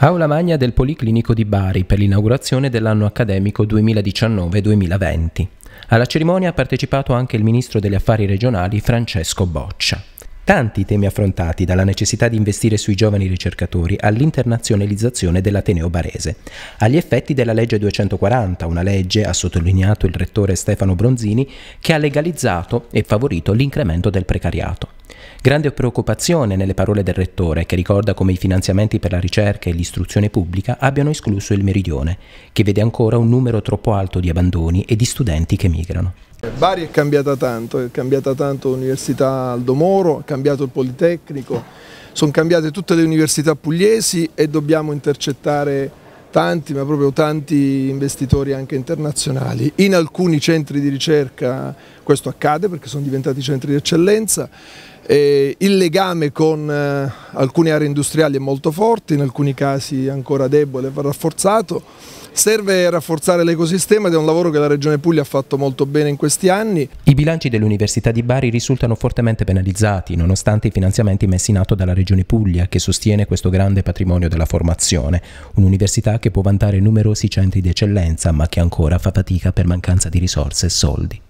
Aula Magna del Policlinico di Bari per l'inaugurazione dell'anno accademico 2019-2020. Alla cerimonia ha partecipato anche il ministro degli affari regionali Francesco Boccia. Tanti i temi affrontati, dalla necessità di investire sui giovani ricercatori all'internazionalizzazione dell'Ateneo Barese. Agli effetti della legge 240, una legge, ha sottolineato il rettore Stefano Bronzini, che ha legalizzato e favorito l'incremento del precariato. Grande preoccupazione nelle parole del rettore, che ricorda come i finanziamenti per la ricerca e l'istruzione pubblica abbiano escluso il meridione, che vede ancora un numero troppo alto di abbandoni e di studenti che migrano. Bari è cambiata tanto, è cambiata tanto l'Università Aldo Moro, è cambiato il Politecnico, sono cambiate tutte le università pugliesi e dobbiamo intercettare tanti, ma proprio tanti investitori anche internazionali. In alcuni centri di ricerca questo accade perché sono diventati centri di eccellenza e il legame con eh, alcune aree industriali è molto forte, in alcuni casi ancora debole, va rafforzato. Serve rafforzare l'ecosistema ed è un lavoro che la Regione Puglia ha fatto molto bene in questi anni. I bilanci dell'Università di Bari risultano fortemente penalizzati nonostante i finanziamenti messi in atto dalla Regione Puglia che sostiene questo grande patrimonio della formazione, un'università che può vantare numerosi centri di eccellenza ma che ancora fa fatica per mancanza di risorse e soldi.